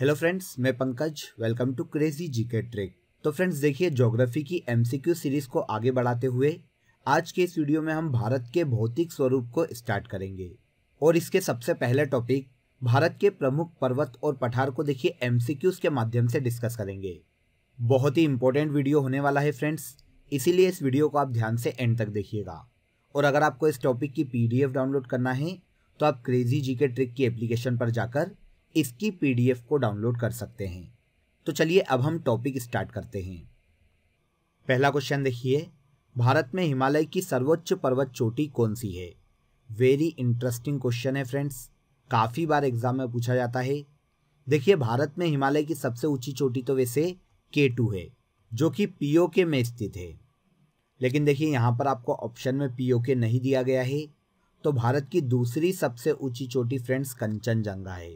hello friends मैं Pankaj welcome to crazy GK trick तो friends देखिए ज्योग्राफी की एमसीक्यू सीरीज को आगे बढ़ाते हुए आज के इस वीडियो में हम भारत के भौतिक स्वरूप को स्टार्ट करेंगे और इसके सबसे पहले टॉपिक भारत के प्रमुख पर्वत और पठार को देखिए एमसीक्यूज के माध्यम से डिस्कस करेंगे बहुत ही इंपॉर्टेंट वीडियो होने वाला है फ्रेंड्स इसीलिए इस वीडियो को आप ध्यान से एंड तक देखिएगा और अगर आपको इस टॉपिक की पीडीएफ डाउनलोड करना है तो आप क्रेजी जी के ट्रिक की एप्लीकेशन पर जाकर इसकी पीडीएफ को डाउनलोड कर सकते हैं तो चलिए अब हम टॉपिक स्टार्ट करते हैं पहला क्वेश्चन देखिए भारत में हिमालय की सर्वोच्च पर्वत चोटी कौन सी है वेरी इंटरेस्टिंग क्वेश्चन है फ्रेंड्स काफ़ी बार एग्जाम में पूछा जाता है देखिए भारत में हिमालय की सबसे ऊंची चोटी तो वैसे के टू है जो कि पी के में स्थित है लेकिन देखिए यहाँ पर आपको ऑप्शन में पी के नहीं दिया गया है तो भारत की दूसरी सबसे ऊंची चोटी फ्रेंड्स कंचनजंगा है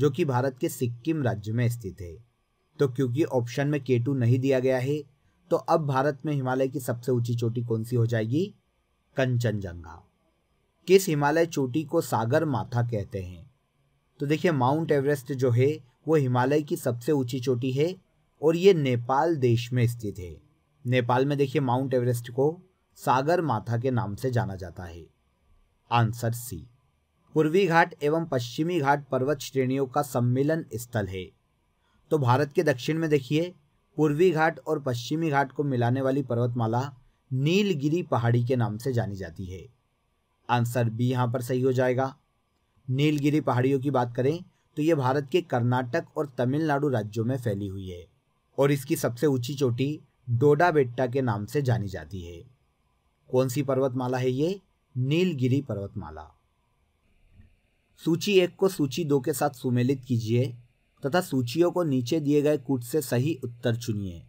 जो कि भारत के सिक्किम राज्य में स्थित है तो क्योंकि ऑप्शन में के टू नहीं दिया गया है तो अब भारत में हिमालय की सबसे ऊंची चोटी कौन सी हो जाएगी कंचनजंगा किस हिमालय चोटी को सागर माथा कहते हैं तो देखिए माउंट एवरेस्ट जो है वो हिमालय की सबसे ऊंची चोटी है और ये नेपाल देश में स्थित है नेपाल में देखिए माउंट एवरेस्ट को सागर माथा के नाम से जाना जाता है आंसर सी पूर्वी घाट एवं पश्चिमी घाट पर्वत श्रेणियों का सम्मिलन स्थल है तो भारत के दक्षिण में देखिए पूर्वी घाट और पश्चिमी घाट को मिलाने वाली पर्वतमाला नीलगिरी पहाड़ी के नाम से जानी जाती है आंसर बी यहाँ पर सही हो जाएगा नीलगिरी पहाड़ियों की बात करें तो ये भारत के कर्नाटक और तमिलनाडु राज्यों में फैली हुई है और इसकी सबसे ऊंची चोटी डोडा बेट्टा के नाम से जानी जाती है कौन सी पर्वतमाला है ये नीलगिरी पर्वतमाला सूची एक को सूची दो के साथ सुमेलित कीजिए तथा सूचियों को नीचे दिए गए कूट से सही उत्तर चुनिए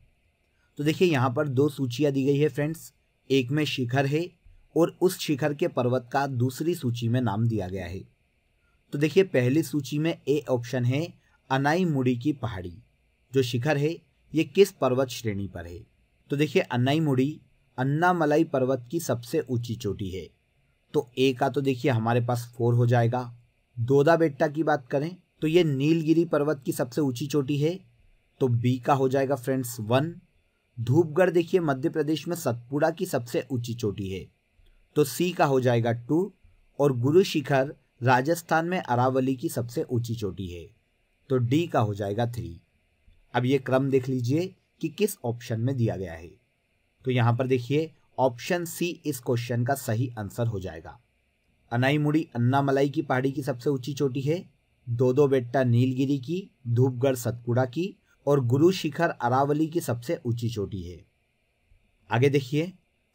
तो देखिए यहाँ पर दो सूचियाँ दी गई है फ्रेंड्स एक में शिखर है और उस शिखर के पर्वत का दूसरी सूची में नाम दिया गया है तो देखिए पहली सूची में ए ऑप्शन है अनाई मुड़ी की पहाड़ी जो शिखर है ये किस पर्वत श्रेणी पर है तो देखिए अनाई मुड़ी अन्नामलाई पर्वत की सबसे ऊंची चोटी है तो ए का तो देखिए हमारे पास फोर हो जाएगा दोदा बेट्टा की बात करें तो ये नीलगिरी पर्वत की सबसे ऊंची चोटी है तो बी का हो जाएगा फ्रेंड्स वन धूपगढ़ देखिए मध्य प्रदेश में सतपुड़ा की सबसे ऊंची चोटी है तो सी का हो जाएगा टू और गुरु शिखर राजस्थान में अरावली की सबसे ऊंची चोटी है तो डी का हो जाएगा थ्री अब ये क्रम देख लीजिए कि किस ऑप्शन में दिया गया है तो यहां पर देखिए ऑप्शन सी इस क्वेश्चन का सही आंसर हो जाएगा अनाईमुड़ी अन्नामलाई की पहाड़ी की सबसे ऊंची चोटी है दो दो बेट्टा नीलगिरी की धूपगढ़ सतपुड़ा की और गुरु शिखर अरावली की सबसे ऊंची चोटी है आगे देखिए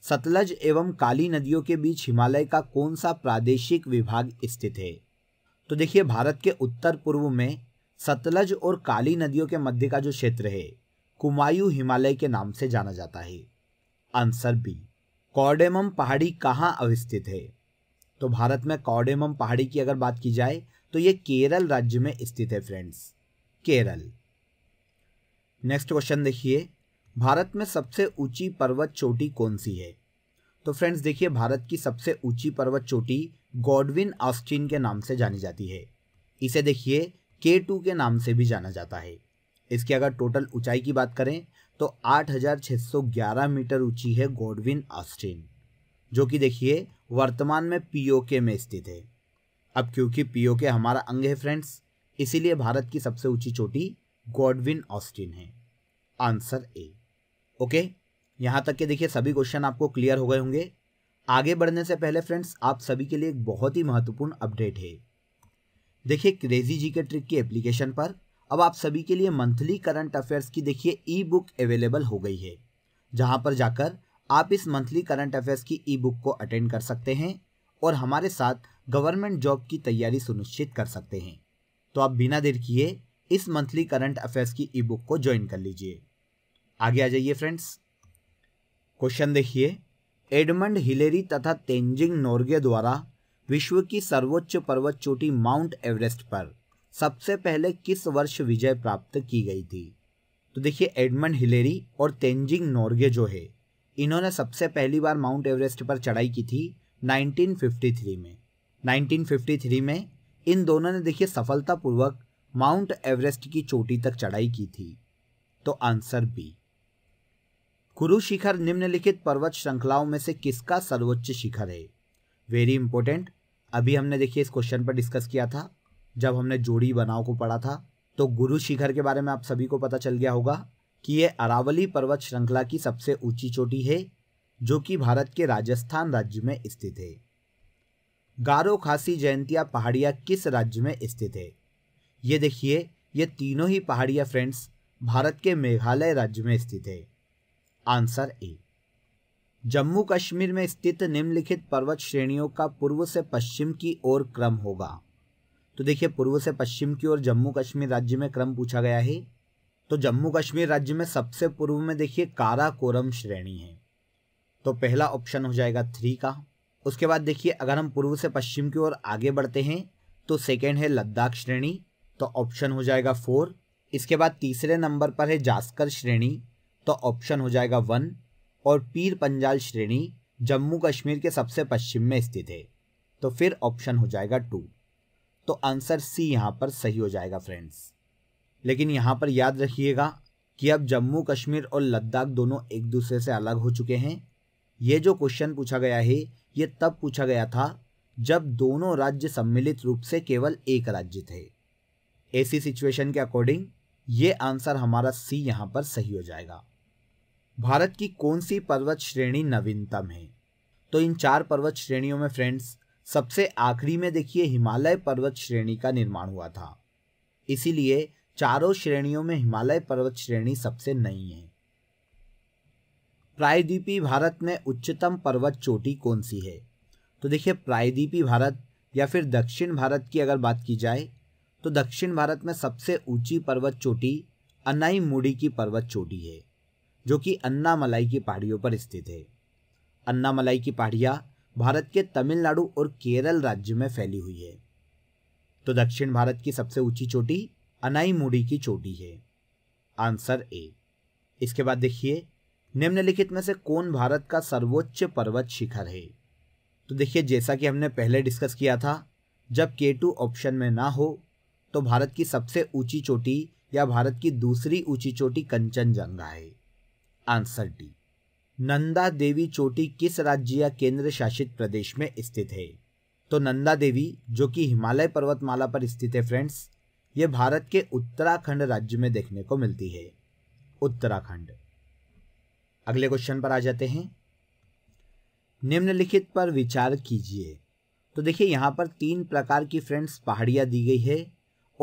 सतलज एवं काली नदियों के बीच हिमालय का कौन सा प्रादेशिक विभाग स्थित है तो देखिए भारत के उत्तर पूर्व में सतलज और काली नदियों के मध्य का जो क्षेत्र है कुमायू हिमालय के नाम से जाना जाता है आंसर बी कॉर्डेम पहाड़ी कहाँ अवस्थित है तो भारत में कॉडेमम पहाड़ी की अगर बात की जाए तो ये केरल राज्य में स्थित है फ्रेंड्स केरल नेक्स्ट क्वेश्चन देखिए भारत में सबसे ऊंची पर्वत चोटी कौन सी है तो फ्रेंड्स देखिए भारत की सबसे ऊंची पर्वत चोटी गॉडविन ऑस्टिन के नाम से जानी जाती है इसे देखिए के टू के नाम से भी जाना जाता है इसकी अगर टोटल ऊंचाई की बात करें तो 8,611 मीटर ऊंची है गॉडविन ऑस्टिन जो कि देखिए वर्तमान में पीओके में स्थित है अब क्योंकि पीओके हमारा अंग है फ्रेंड्स इसीलिए भारत की सबसे ऊंची चोटी गॉडविन ऑस्टिन है आंसर ए ओके यहाँ तक के देखिए सभी क्वेश्चन आपको क्लियर हो गए होंगे आगे बढ़ने से पहले फ्रेंड्स आप सभी के लिए एक बहुत ही महत्वपूर्ण अपडेट है देखिए क्रेजी जी के ट्रिक की एप्लीकेशन पर अब आप सभी के लिए मंथली करंट अफेयर्स की देखिए ई बुक अवेलेबल हो गई है जहां पर जाकर आप इस मंथली करंट अफेयर्स की ई बुक को अटेंड कर सकते हैं और हमारे साथ गवर्नमेंट जॉब की तैयारी सुनिश्चित कर सकते हैं तो आप बिना देर किए इस मंथली करंट अफेयर्स की ई बुक को ज्वाइन कर लीजिए आगे आ जाइए फ्रेंड्स क्वेश्चन देखिए एडमंड हिलेरी तथा तेंजिंग नोर्गे द्वारा विश्व की सर्वोच्च पर्वत चोटी माउंट एवरेस्ट पर सबसे पहले किस वर्ष विजय प्राप्त की गई थी तो देखिए एडमंड हिलेरी और तेंजिंग नोर्गे जो है इन्होंने सबसे पहली बार माउंट एवरेस्ट पर चढ़ाई की थी 1953 में 1953 में इन दोनों ने देखिए सफलतापूर्वक माउंट एवरेस्ट की चोटी तक चढ़ाई की थी तो आंसर बी कुरु शिखर निम्नलिखित पर्वत श्रृंखलाओं में से किसका सर्वोच्च शिखर है वेरी इंपॉर्टेंट अभी हमने देखिए इस क्वेश्चन पर डिस्कस किया था जब हमने जोड़ी बनाव को पढ़ा था तो गुरु शिखर के बारे में आप सभी को पता चल गया होगा कि यह अरावली पर्वत श्रृंखला की सबसे ऊंची चोटी है जो कि भारत के राजस्थान राज्य में स्थित है गारो खासी जयंतिया पहाड़िया किस राज्य में स्थित है ये देखिए ये तीनों ही पहाड़िया फ्रेंड्स भारत के मेघालय राज्य में स्थित है आंसर ए जम्मू कश्मीर में स्थित निम्नलिखित पर्वत श्रेणियों का पूर्व से पश्चिम की ओर क्रम होगा तो देखिए पूर्व से पश्चिम की ओर जम्मू कश्मीर राज्य में क्रम पूछा गया है तो जम्मू कश्मीर राज्य में सबसे पूर्व में देखिए काराकोरम श्रेणी है तो पहला ऑप्शन हो जाएगा थ्री का उसके बाद देखिए अगर हम पूर्व से पश्चिम की ओर आगे बढ़ते हैं तो सेकेंड है लद्दाख श्रेणी तो ऑप्शन हो जाएगा फोर इसके बाद तीसरे नंबर पर है जास्कर श्रेणी तो ऑप्शन हो जाएगा वन और पीर पंजाल श्रेणी जम्मू कश्मीर के सबसे पश्चिम में स्थित है तो फिर ऑप्शन हो जाएगा टू तो आंसर सी यहाँ पर सही हो जाएगा फ्रेंड्स लेकिन यहाँ पर याद रखिएगा कि अब जम्मू कश्मीर और लद्दाख दोनों एक दूसरे से अलग हो चुके हैं ये जो क्वेश्चन पूछा गया है ये तब पूछा गया था जब दोनों राज्य सम्मिलित रूप से केवल एक राज्य थे ऐसी सिचुएशन के अकॉर्डिंग ये आंसर हमारा सी यहाँ पर सही हो जाएगा भारत की कौन सी पर्वत श्रेणी नवीनतम है तो इन चार पर्वत श्रेणियों में फ्रेंड्स सबसे आखिरी में देखिए हिमालय पर्वत श्रेणी का निर्माण हुआ था इसीलिए चारों श्रेणियों में हिमालय पर्वत श्रेणी सबसे नई है प्रायद्वीपी भारत में उच्चतम पर्वत चोटी कौन सी है तो देखिए प्रायद्वीपी भारत या फिर दक्षिण भारत की अगर बात की जाए तो दक्षिण भारत में सबसे ऊंची पर्वत चोटी अन्नाई मुड़ी की पर्वत चोटी है जो कि अन्नामलाई की पहाड़ियों पर स्थित है अन्नामलाई की पहाड़ियाँ भारत के तमिलनाडु और केरल राज्य में फैली हुई है तो दक्षिण भारत की सबसे ऊंची चोटी अनाईमुडी की चोटी है आंसर ए इसके बाद देखिए निम्नलिखित में से कौन भारत का सर्वोच्च पर्वत शिखर है तो देखिए जैसा कि हमने पहले डिस्कस किया था जब के टू ऑप्शन में ना हो तो भारत की सबसे ऊंची चोटी या भारत की दूसरी ऊंची चोटी कंचनजंगा है आंसर डी नंदा देवी चोटी किस राज्य या केंद्र शासित प्रदेश में स्थित है तो नंदा देवी जो कि हिमालय पर्वतमाला पर स्थित है फ्रेंड्स ये भारत के उत्तराखंड राज्य में देखने को मिलती है उत्तराखंड अगले क्वेश्चन पर आ जाते हैं निम्नलिखित पर विचार कीजिए तो देखिए यहाँ पर तीन प्रकार की फ्रेंड्स पहाड़ियाँ दी गई है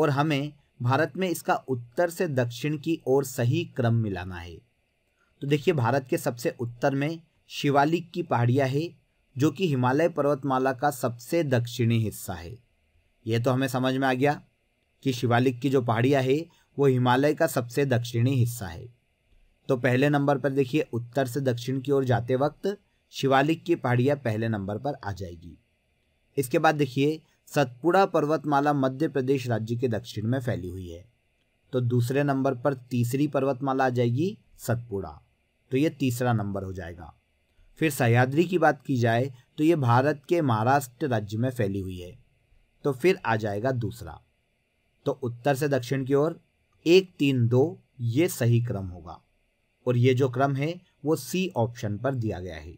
और हमें भारत में इसका उत्तर से दक्षिण की ओर सही क्रम मिलाना है तो देखिए भारत के सबसे उत्तर में शिवालिक की पहाड़ियाँ है जो कि हिमालय पर्वतमाला का सबसे दक्षिणी हिस्सा है यह तो हमें समझ में आ गया कि शिवालिक की जो पहाड़ियाँ है वो हिमालय का सबसे दक्षिणी हिस्सा है तो पहले नंबर पर देखिए उत्तर से दक्षिण की ओर जाते वक्त शिवालिक की पहाड़ियाँ पहले नंबर पर आ जाएगी इसके बाद देखिए सतपुड़ा पर्वतमाला मध्य प्रदेश राज्य के दक्षिण में फैली हुई है तो दूसरे नंबर पर तीसरी पर्वतमाला आ जाएगी सतपुड़ा तो ये तीसरा नंबर हो जाएगा फिर सह्याद्री की बात की जाए तो ये भारत के महाराष्ट्र राज्य में फैली हुई है तो फिर आ जाएगा दूसरा तो उत्तर से दक्षिण की ओर एक तीन दो ये सही क्रम होगा और ये जो क्रम है वो सी ऑप्शन पर दिया गया है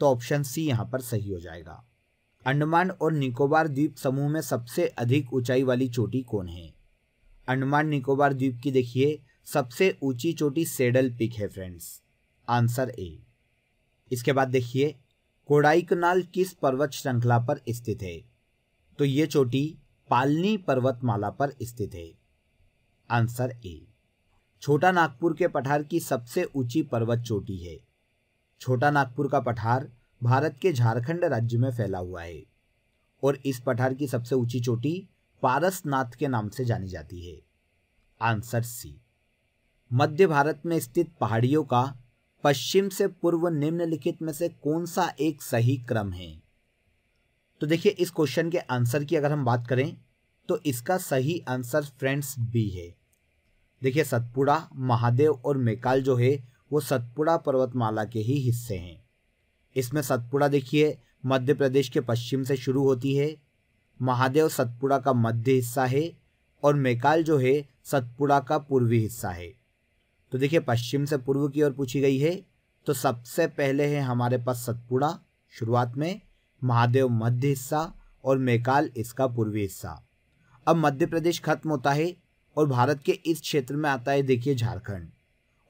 तो ऑप्शन सी यहाँ पर सही हो जाएगा अंडमान और निकोबार द्वीप समूह में सबसे अधिक ऊंचाई वाली चोटी कौन है अंडमान निकोबार द्वीप की देखिए सबसे ऊंची चोटी सेडल पिक है फ्रेंड्स आंसर ए इसके बाद देखिए कोडाइकनाल किस पर्वत श्रृंखला पर स्थित है तो ये चोटी पालनी पर्वतमाला पर स्थित है आंसर ए छोटा नागपुर के पठार की सबसे ऊंची पर्वत चोटी है छोटा नागपुर का पठार भारत के झारखंड राज्य में फैला हुआ है और इस पठार की सबसे ऊंची चोटी पारसनाथ के नाम से जानी जाती है आंसर सी मध्य भारत में स्थित पहाड़ियों का पश्चिम से पूर्व निम्नलिखित में से कौन सा एक सही क्रम है तो देखिए इस क्वेश्चन के आंसर की अगर हम बात करें तो इसका सही आंसर फ्रेंड्स बी है देखिए सतपुड़ा महादेव और मेकाल जो है वो सतपुड़ा पर्वतमाला के ही हिस्से हैं इसमें सतपुड़ा देखिए मध्य प्रदेश के पश्चिम से शुरू होती है महादेव सतपुड़ा का मध्य हिस्सा है और मेकाल जो है सतपुड़ा का पूर्वी हिस्सा है तो देखिए पश्चिम से पूर्व की ओर पूछी गई है तो सबसे पहले है हमारे पास सतपुड़ा शुरुआत में महादेव मध्य हिस्सा और मेकाल इसका पूर्वी हिस्सा अब मध्य प्रदेश खत्म होता है और भारत के इस क्षेत्र में आता है देखिए झारखंड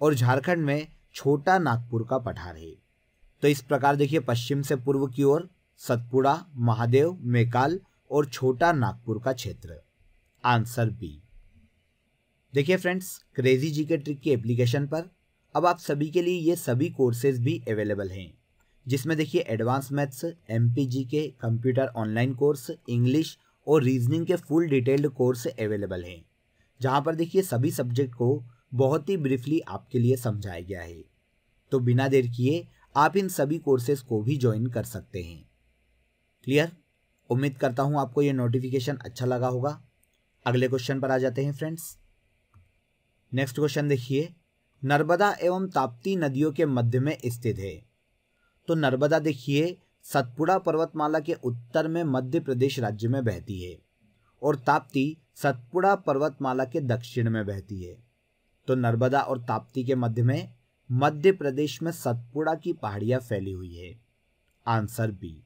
और झारखंड में छोटा नागपुर का पठार है तो इस प्रकार देखिए पश्चिम से पूर्व की ओर सतपुड़ा महादेव मेकाल और छोटा नागपुर का क्षेत्र आंसर बी देखिए friends crazy G K trick की एप्लीकेशन पर अब आप सभी के लिए ये सभी कोर्सेज भी अवेलेबल हैं जिसमें देखिए एडवांस मैथ्स एम के कंप्यूटर ऑनलाइन कोर्स इंग्लिश और रीजनिंग के फुल डिटेल्ड कोर्स अवेलेबल हैं जहाँ पर देखिए सभी सब्जेक्ट को बहुत ही ब्रीफली आपके लिए समझाया गया है तो बिना देर किए आप इन सभी कोर्सेज को भी ज्वाइन कर सकते हैं क्लियर उम्मीद करता हूँ आपको ये नोटिफिकेशन अच्छा लगा होगा अगले क्वेश्चन पर आ जाते हैं फ्रेंड्स नेक्स्ट क्वेश्चन देखिए नर्मदा एवं ताप्ती नदियों के मध्य में स्थित है तो नर्मदा देखिए सतपुड़ा पर्वतमाला के उत्तर में मध्य प्रदेश राज्य में बहती है और ताप्ती सतपुड़ा पर्वतमाला के दक्षिण में बहती है तो नर्मदा और ताप्ती के मध्य में मध्य प्रदेश में सतपुड़ा की पहाड़ियां फैली हुई है आंसर बी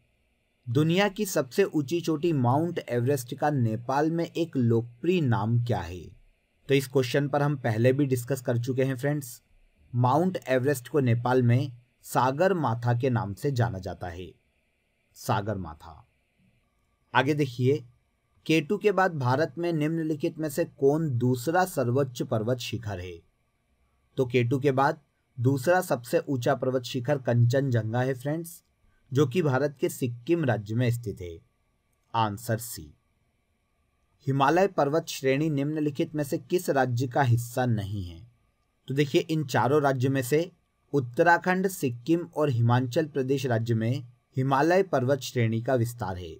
दुनिया की सबसे ऊंची चोटी माउंट एवरेस्ट का नेपाल में एक लोकप्रिय नाम क्या है तो इस क्वेश्चन पर हम पहले भी डिस्कस कर चुके हैं फ्रेंड्स माउंट एवरेस्ट को नेपाल में सागर माथा के नाम से जाना जाता है सागर माथा आगे देखिए केटू के बाद भारत में निम्नलिखित में से कौन दूसरा सर्वोच्च पर्वत शिखर है तो केटू के बाद दूसरा सबसे ऊंचा पर्वत शिखर कंचनजंगा है फ्रेंड्स जो कि भारत के सिक्किम राज्य में स्थित है आंसर सी हिमालय पर्वत श्रेणी निम्नलिखित में से किस राज्य का हिस्सा नहीं है तो देखिए इन चारों राज्य में से उत्तराखंड सिक्किम और हिमाचल प्रदेश राज्य में हिमालय पर्वत श्रेणी का विस्तार है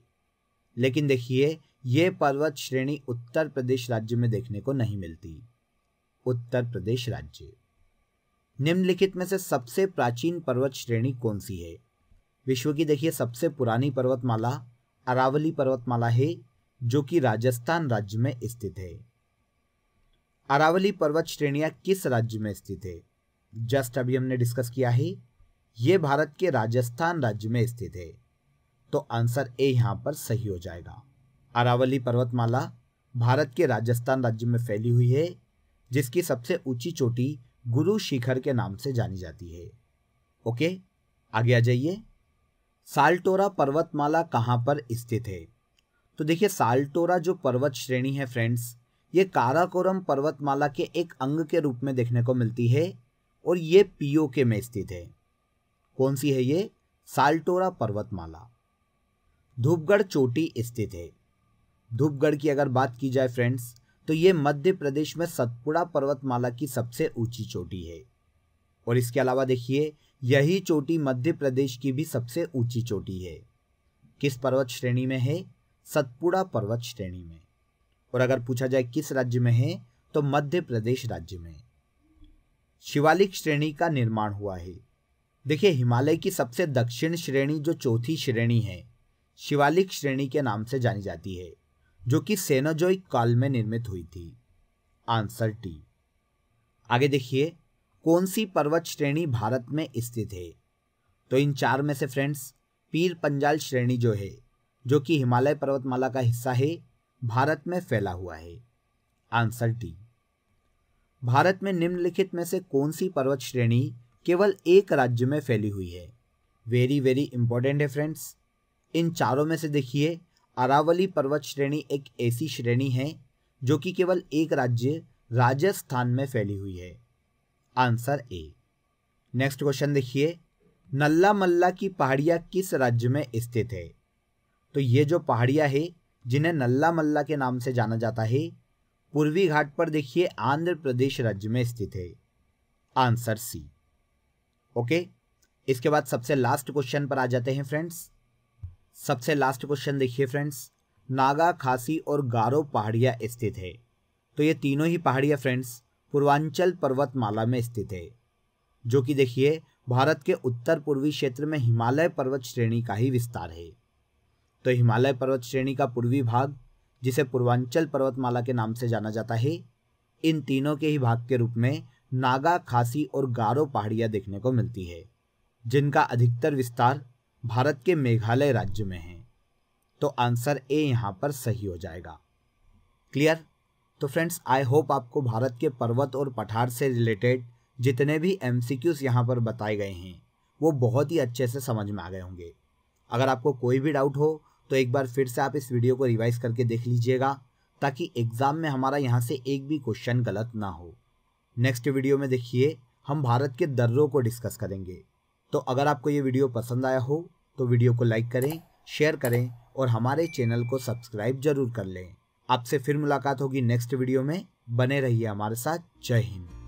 लेकिन देखिए यह पर्वत श्रेणी उत्तर प्रदेश राज्य में देखने को नहीं मिलती उत्तर प्रदेश राज्य निम्नलिखित में से सबसे प्राचीन पर्वत श्रेणी कौन सी है विश्व की देखिए सबसे पुरानी पर्वतमाला अरावली पर्वतमाला है जो कि राजस्थान राज्य में स्थित है अरावली पर्वत श्रेणिया किस राज्य में स्थित है जस्ट अभी हमने डिस्कस किया है ये भारत के राजस्थान राज्य में स्थित है तो आंसर ए यहाँ पर सही हो जाएगा अरावली पर्वतमाला भारत के राजस्थान राज्य में फैली हुई है जिसकी सबसे ऊंची चोटी गुरु शिखर के नाम से जानी जाती है ओके आगे आ जाइए साल्टोरा पर्वतमाला कहाँ पर स्थित है तो देखिए साल्टोरा जो पर्वत श्रेणी है फ्रेंड्स ये काराकोरम पर्वतमाला के एक अंग के रूप में देखने को मिलती है और ये पीओके में स्थित है कौन सी है ये साल्टोरा पर्वतमाला धूपगढ़ चोटी स्थित है धूपगढ़ की अगर बात की जाए फ्रेंड्स तो ये मध्य प्रदेश में सतपुड़ा पर्वतमाला की सबसे ऊंची चोटी है और इसके अलावा देखिए यही चोटी मध्य प्रदेश की भी सबसे ऊंची चोटी है किस पर्वत श्रेणी में है सतपुड़ा पर्वत श्रेणी में और अगर पूछा जाए किस राज्य में है तो मध्य प्रदेश राज्य में शिवालिक श्रेणी का निर्माण हुआ है देखिए हिमालय की सबसे दक्षिण श्रेणी जो चौथी श्रेणी है शिवालिक श्रेणी के नाम से जानी जाती है जो कि सेनोजोई काल में निर्मित हुई थी आंसर टी आगे देखिए कौन सी पर्वत श्रेणी भारत में स्थित है तो इन चार में से फ्रेंड्स पीर पंजाल श्रेणी जो है जो कि हिमालय पर्वतमाला का हिस्सा है भारत में फैला हुआ है आंसर टी भारत में निम्नलिखित में से कौन सी पर्वत श्रेणी केवल एक राज्य में फैली हुई है वेरी वेरी इंपॉर्टेंट है फ्रेंड्स इन चारों में से देखिए अरावली पर्वत श्रेणी एक ऐसी श्रेणी है जो कि केवल एक राज्य राजस्थान में फैली हुई है आंसर ए नेक्स्ट क्वेश्चन देखिए नल्ला मल्ला की पहाड़ियाँ किस राज्य में स्थित है तो ये जो पहाड़ियाँ है जिन्हें नल्ला मल्ला के नाम से जाना जाता है पूर्वी घाट पर देखिए आंध्र प्रदेश राज्य में स्थित है आंसर सी ओके इसके बाद सबसे लास्ट क्वेश्चन पर आ जाते हैं फ्रेंड्स सबसे लास्ट क्वेश्चन देखिए फ्रेंड्स नागा खासी और गारो पहाड़िया स्थित है तो ये तीनों ही पहाड़िया फ्रेंड्स पूर्वांचल पर्वतमाला में स्थित है जो कि देखिए भारत के उत्तर पूर्वी क्षेत्र में हिमालय पर्वत श्रेणी का ही विस्तार है तो हिमालय पर्वत श्रेणी का पूर्वी भाग जिसे पूर्वांचल पर्वतमाला के नाम से जाना जाता है इन तीनों के ही भाग के रूप में नागा खासी और गारो पहाड़ियां देखने को मिलती है जिनका अधिकतर विस्तार भारत के मेघालय राज्य में है तो आंसर ए यहाँ पर सही हो जाएगा क्लियर तो फ्रेंड्स आई होप आपको भारत के पर्वत और पठार से रिलेटेड जितने भी एम यहां यहाँ पर बताए गए हैं वो बहुत ही अच्छे से समझ में आ गए होंगे अगर आपको कोई भी डाउट हो तो एक बार फिर से आप इस वीडियो को रिवाइज करके देख लीजिएगा ताकि एग्ज़ाम में हमारा यहाँ से एक भी क्वेश्चन गलत ना हो नेक्स्ट वीडियो में देखिए हम भारत के दर्रों को डिस्कस करेंगे तो अगर आपको ये वीडियो पसंद आया हो तो वीडियो को लाइक करें शेयर करें और हमारे चैनल को सब्सक्राइब जरूर कर लें आपसे फिर मुलाकात होगी नेक्स्ट वीडियो में बने रहिए हमारे साथ जय हिंद